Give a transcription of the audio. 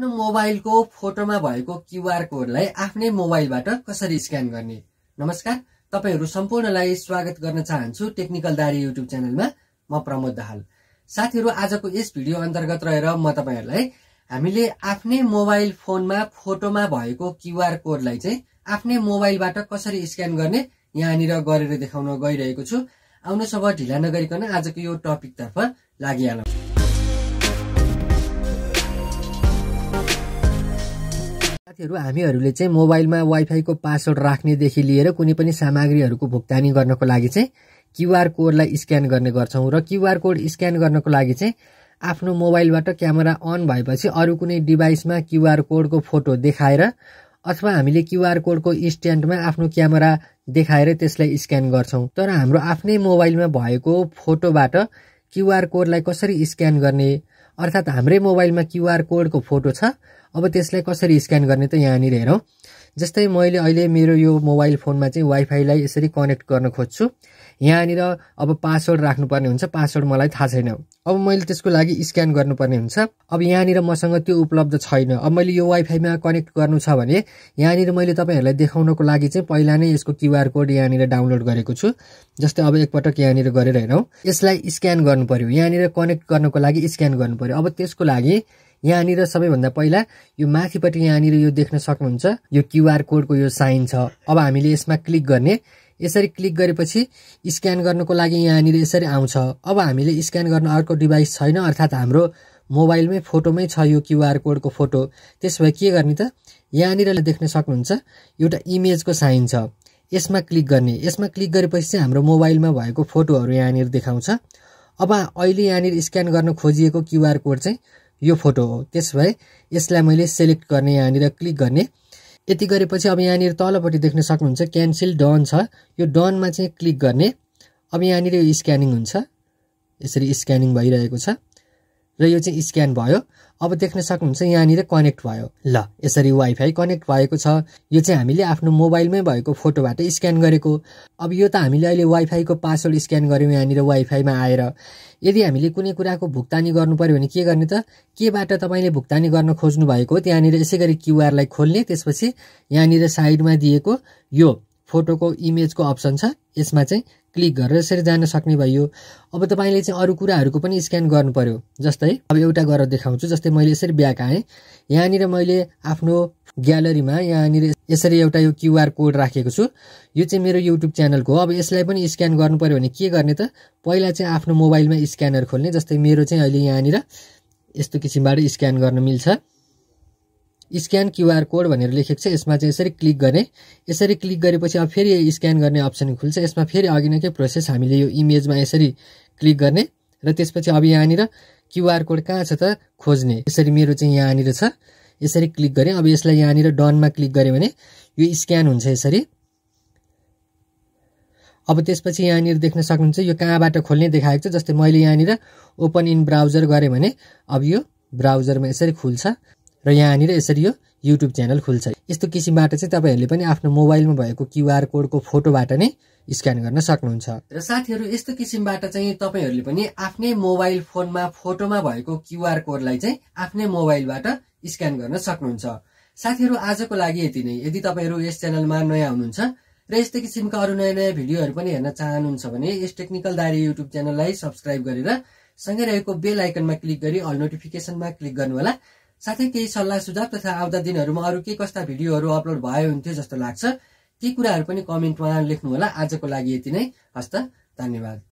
आफ्नो मोबाइलको फोटोमा भएको क्युआर कोडलाई आफ्नै मोबाइलबाट कसरी स्क्यान गर्ने नमस्कार तपाईँहरू सम्पूर्णलाई स्वागत गर्न चाहन्छु टेक्निकल दारी युट्युब च्यानलमा म प्रमोद दाहाल साथीहरू आजको यस भिडियो अन्तर्गत रहेर म तपाईँहरूलाई हामीले आफ्नै मोबाइल फोनमा फोटोमा भएको क्युआर कोडलाई चाहिँ आफ्नै मोबाइलबाट कसरी स्क्यान गर्ने यहाँनिर गरेर देखाउन गइरहेको छु आउनुहोस् अब ढिला नगरिकन आजको यो टपिकतर्फ लागिहालौँ साथीहरू हामीहरूले चाहिँ मोबाइलमा वाइफाईको पासवर्ड राख्नेदेखि लिएर कुनै पनि सामग्रीहरूको भुक्तानी गर्नको लागि चाहिँ क्युआर कोडलाई स्क्यान गर्ने गर्छौँ र क्युआर कोड स्क्यान गर्नको लागि चाहिँ आफ्नो मोबाइलबाट क्यामेरा अन भएपछि अरू कुनै डिभाइसमा क्युआर कोडको फोटो देखाएर अथवा हामीले क्युआर कोडको स्ट्यान्डमा आफ्नो क्यामेरा देखाएर त्यसलाई स्क्यान गर्छौँ तर हाम्रो आफ्नै मोबाइलमा भएको फोटोबाट क्युआर कोडलाई कसरी स्क्यान गर्ने अर्थात् हाम्रै मोबाइलमा क्युआर कोडको फोटो छ अब त्यसलाई कसरी स्क्यान गर्ने त यहाँनिर हेरौँ जस्तै मैले अहिले मेरो यो मोबाइल फोनमा चाहिँ वाइफाईलाई यसरी कनेक्ट गर्न खोज्छु यहाँनिर अब पासवर्ड राख्नुपर्ने हुन्छ पासवर्ड मलाई थाहा छैन अब मैले त्यसको लागि स्क्यान गर्नुपर्ने हुन्छ अब यहाँनिर मसँग त्यो उपलब्ध छैन अब मैले यो वाइफाईमा कनेक्ट गर्नु छ भने यहाँनिर मैले तपाईँहरूलाई देखाउनको लागि चाहिँ पहिला नै यसको क्युआर कोड यहाँनिर डाउनलोड गरेको छु जस्तै अब एकपटक यहाँनिर गरेर हेरौँ यसलाई स्क्यान गर्नु यहाँनिर कनेक्ट गर्नको लागि स्क्यान गर्नु पऱ्यो अब त्यसको लागि यहाँनिर सबैभन्दा पहिला यो माथिपट्टि यहाँनिर यो देख्न सक्नुहुन्छ यो क्युआर कोडको यो साइन छ अब हामीले यसमा क्लिक गर्ने यसरी क्लिक गरेपछि स्क्यान गर्नको लागि यहाँनिर यसरी आउँछ अब हामीले स्क्यान गर्न अर्को डिभाइस छैन अर्थात् हाम्रो मोबाइलमै फोटोमै छ यो क्युआर कोडको फोटो त्यस भए के गर्ने त यहाँनिर देख्न सक्नुहुन्छ एउटा इमेजको साइन छ यसमा क्लिक गर्ने यसमा क्लिक गरेपछि चाहिँ हाम्रो मोबाइलमा भएको फोटोहरू यहाँनिर देखाउँछ अब अहिले यहाँनिर स्क्यान गर्न खोजिएको क्युआर कोड चाहिँ यो फोटो हो त्यस भए यसलाई मैले सेलेक्ट गर्ने यहाँनिर क्लिक गर्ने यति गरेपछि अब यहाँनिर तलपट्टि देख्न सक्नुहुन्छ क्यान्सिल डन छ यो डनमा चाहिँ क्लिक गर्ने अब यहाँनिर स्क्यानिङ हुन्छ यसरी स्क्यानिङ भइरहेको छ र यो चाहिँ स्क्यान भयो अब देख्न सक्नुहुन्छ यहाँनिर कनेक्ट भयो ल यसरी वाइफाई कनेक्ट भएको छ यो चाहिँ हामीले आफ्नो मोबाइलमै भएको फोटोबाट स्क्यान गरेको अब यो त हामीले अहिले वाइफाईको पासवर्ड स्क्यान गऱ्यौँ यहाँनिर वाइफाईमा आएर यदि हामीले कुनै कुराको भुक्तानी गर्नु पऱ्यो भने के गर्ने त केबाट तपाईँले भुक्तानी गर्न खोज्नु भएको हो त्यहाँनिर यसै गरी क्युआरलाई खोल्ने त्यसपछि यहाँनिर साइडमा दिएको यो फोटोको इमेजको अप्सन छ यसमा चाहिँ क्लिक गरेर यसरी जान सक्ने भयो अब तपाईँले चाहिँ अरू कुराहरूको पनि स्क्यान गर्नु पऱ्यो जस्तै अब एउटा गरेर देखाउँछु जस्तै मैले यसरी ब्याक आएँ यहाँनिर मैले आफ्नो ग्यालरीमा यहाँनिर यसरी एउटा यो क्युआर कोड राखेको छु यो चाहिँ मेरो युट्युब च्यानलको हो अब यसलाई पनि स्क्यान गर्नु पऱ्यो भने के गर्ने त पहिला चाहिँ आफ्नो मोबाइलमा स्क्यानर खोल्ने जस्तै मेरो चाहिँ अहिले यहाँनिर यस्तो किसिमबाट स्क्यान गर्न मिल्छ स्क्यान क्युआर कोड भनेर लेखेको छ यसमा चाहिँ यसरी क्लिक गर्ने यसरी क्लिक गरेपछि अब फेरि स्क्यान गर्ने अप्सन खुल्छ यसमा फेरि अघि नै प्रोसेस हामीले यो इमेजमा यसरी क्लिक गर्ने र त्यसपछि अब यहाँनिर क्युआर कोड कहाँ छ त खोज्ने यसरी मेरो चाहिँ यहाँनिर छ यसरी क्लिक गरेँ अब यसलाई यहाँनिर डनमा क्लिक गऱ्यो भने यो स्क्यान हुन्छ यसरी अब त्यसपछि यहाँनिर देख्न सक्नुहुन्छ यो कहाँबाट खोल्ने देखाएको छ जस्तै मैले यहाँनिर ओपन इन ब्राउजर गरेँ भने अब यो ब्राउजरमा यसरी खुल्छ र यहाँनिर यसरी यो युट्युब च्यानल खुल्छ यस्तो किसिमबाट चाहिँ तपाईँहरूले पनि आफ्नो मोबाइलमा भएको क्युआर कोडको फोटोबाट नै स्क्यान गर्न सक्नुहुन्छ र साथीहरू यस्तो किसिमबाट चाहिँ तपाईँहरूले पनि आफ्नै मोबाइल फोनमा फोटोमा भएको क्युआर कोडलाई चाहिँ आफ्नै मोबाइलबाट स्क्यान गर्न सक्नुहुन्छ साथीहरू आजको लागि यति नै यदि तपाईँहरू यस च्यानलमा नयाँ हुनुहुन्छ र यस्तै किसिमका अरू नयाँ नयाँ भिडियोहरू पनि हेर्न चाहनुहुन्छ भने यस टेक्निकल दायरी युट्युब च्यानललाई सब्सक्राइब गरेर सँगै रहेको बेल आइकनमा क्लिक गरी अल नोटिफिकेसनमा क्लिक गर्नुहोला साथै केही सल्लाह सुझाव तथा आउँदा दिनहरूमा अरू के कस्ता भिडियोहरू अपलोड भए हुन्थ्यो जस्तो लाग्छ ती कुराहरू पनि कमेन्टमा लेख्नुहोला आजको लागि यति नै हस्त धन्यवाद